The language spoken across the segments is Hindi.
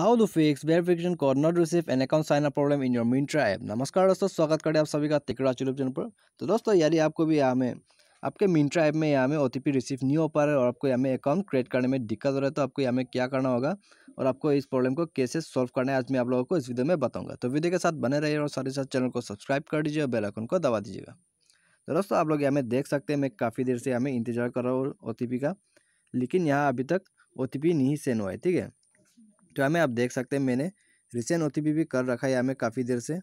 how to fix verification code not receive an account sign up problem in your Myntra app नमस्कार दोस्तों स्वागत करें आप सभी का तिकड़ा यूट्यूब चैनल पर तो दोस्तों यदि आपको भी यहाँ में आपके मिंट्रा ऐप में यहाँ में ओ रिसीव नहीं हो पा रहा है और आपको यहाँ में अकाउंट क्रिएट करने में दिक्कत हो रहा है तो आपको यहाँ में क्या करना होगा और आपको इस प्रॉब्लम को कैसे सॉल्व करना है आज मैं आप लोगों को इस वीडियो में बताऊँगा तो वीडियो के साथ बने रहिए और साथ ही साथ चैनल को सब्सक्राइब कर दीजिए और बेलाइकन को दबा दीजिएगा तो दोस्तों आप लोग यहाँ में देख सकते हैं मैं काफ़ी देर से यहाँ में इंतजार कर रहा हूँ ओ का लेकिन यहाँ अभी तक ओ नहीं सेंड हुआ है ठीक है तो यहाँ में आप देख सकते हैं मैंने रिसेंट ओ भी कर रखा है यहाँ में काफ़ी देर से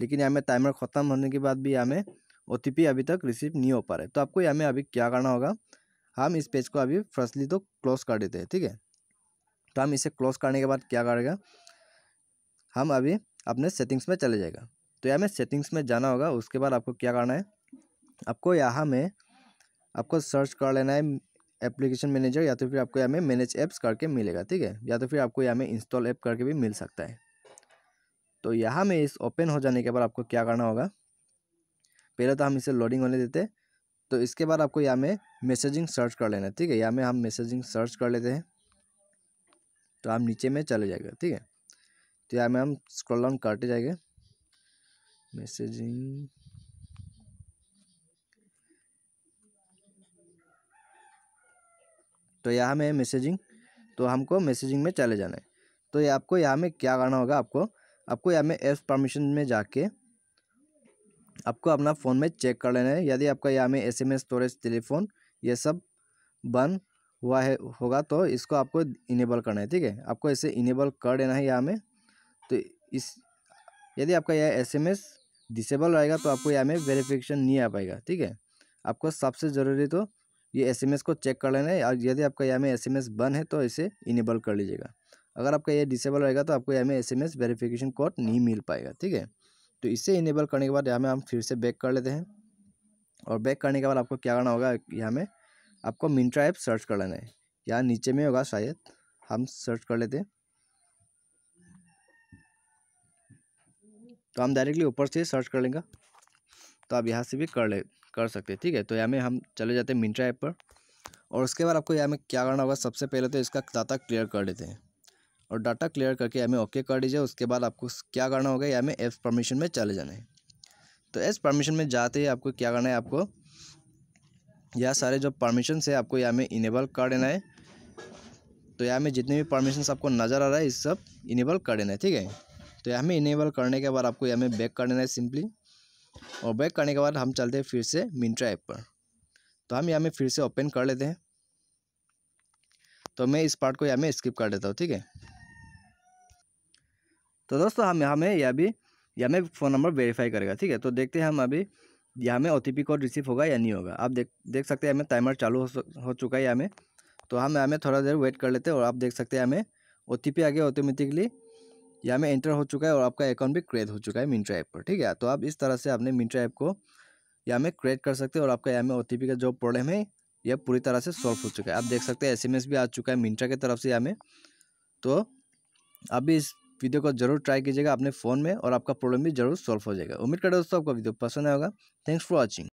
लेकिन यहाँ में टाइमर ख़त्म होने के बाद भी यहाँ में ओ अभी तक रिसीव नहीं हो पा रहा है तो आपको यहाँ में अभी क्या करना होगा हम इस पेज को अभी फर्स्टली तो क्लोज कर देते हैं ठीक है तो हम इसे क्लोज करने के बाद क्या करेगा हम अभी अपने सेटिंग्स में चले जाएगा तो यहाँ में सेटिंग्स में जाना होगा उसके बाद आपको क्या करना है आपको यहाँ में आपको सर्च कर लेना है एप्लीकेशन मैनेजर या तो फिर आपको यहाँ में मैनेज ऐप्स करके मिलेगा ठीक है या तो फिर आपको यहाँ में इंस्टॉल ऐप करके भी मिल सकता है तो यहाँ में इस ओपन हो जाने के बाद आपको क्या करना होगा पहले तो हम इसे लोडिंग होने देते तो इसके बाद आपको यहाँ में मैसेजिंग सर्च कर लेना ठीक है यहाँ में हम मैसेजिंग सर्च कर लेते हैं तो आप नीचे में चले जाएगा ठीक है तो यहाँ में हम स्क्रॉल डाउन करते जाएंगे मैसेजिंग तो यहाँ में मैसेजिंग तो हमको मैसेजिंग में चले जाना है तो ये आपको यहाँ में क्या करना होगा आपको आपको यहाँ में एफ परमिशन में जाके आपको अपना फ़ोन में चेक कर लेना है यदि आपका यहाँ में S M S storage telephone ये सब बंद हुआ है होगा तो इसको आपको इनेबल करना है ठीक है आपको इसे इनेबल कर देना है यहाँ में तो इस यदि आपका यह एस एम एस डिसेबल रहेगा तो आपको यहाँ में वेरिफिकेशन नहीं आ पाएगा ठीक है आपको सबसे ज़रूरी तो ये एसएमएस को चेक कर लेना है और यदि आपका यहाँ में एसएमएस बन है तो इसे इनेबल कर लीजिएगा अगर आपका ये डिसेबल रहेगा तो आपको यहाँ में S M S verification code नहीं मिल पाएगा ठीक है तो इसे इनेबल करने के बाद यहाँ में हम फिर से बैक कर लेते हैं और बैक करने के बाद आपको क्या करना होगा यहाँ में आपको मिंट्रा ऐप सर्च कर लेना है यहाँ नीचे में होगा शायद हम सर्च कर लेते हैं तो हम डायरेक्टली ऊपर से सर्च कर लेंगे तो आप यहाँ से भी कर ले कर सकते हैं ठीक है तो यहाँ में हम चले जाते हैं मिंट्रा ऐप पर और उसके बाद आपको यहाँ में क्या करना होगा सबसे पहले तो इसका डाटा क्लियर कर देते हैं और डाटा क्लियर करके यहाँ में ओके कर दीजिए उसके बाद आपको क्या करना होगा यहाँ में एप्स परमिशन में चले जाना है तो एप्स परमिशन में जाते ही आपको क्या करना है आपको यह सारे जो परमिशन है आपको यहाँ में इनेबल कर देना है तो यहाँ में जितने भी परमिशन आपको नज़र आ रहा है इस सब इनेबल कर देना है ठीक है तो यहाँ में इनेबल करने के बाद आपको यहाँ में बैक कर देना है सिंपली और बैक करने के बाद हम चलते हैं फिर से मिंट्रा ऐप पर तो हम यहाँ में फिर से ओपन कर लेते हैं तो मैं इस पार्ट को यहाँ में स्किप कर देता हूँ ठीक है तो दोस्तों हम यहाँ में यह भी यहाँ में फ़ोन नंबर वेरीफाई करेगा ठीक है तो देखते हैं हम अभी यहाँ में ओ कोड रिसीव होगा या नहीं होगा आप देख देख सकते हैं हमें टाइमर चालू हो, हो चुका है यहाँ में तो हम यहाँ में थोड़ा देर वेट कर लेते हैं और आप देख सकते हैं हमें ओ टी पी आ गया ऑटोमेटिकली यहाँ में एंटर हो चुका है और आपका अकाउंट भी क्रिएट हो चुका है मिंट्रा ऐप पर ठीक है तो आप इस तरह से आपने मिंट्रा ऐप को यहाँ में क्रिएट कर सकते हैं और आपका यहाँ में ओ का जो प्रॉब्लम है यह पूरी तरह से सॉल्व हो चुका है आप देख सकते हैं एस भी आ चुका है मिंट्रा की तरफ से यहाँ में तो आप भी इस वीडियो को जरूर ट्राई कीजिएगा अपने फ़ोन में और आपका प्रॉब्लम भी जरूर सॉल्व हो जाएगा उम्मीद करता दोस्तों आपका वीडियो पसंद आएगा थैंक्स फॉर वॉचिंग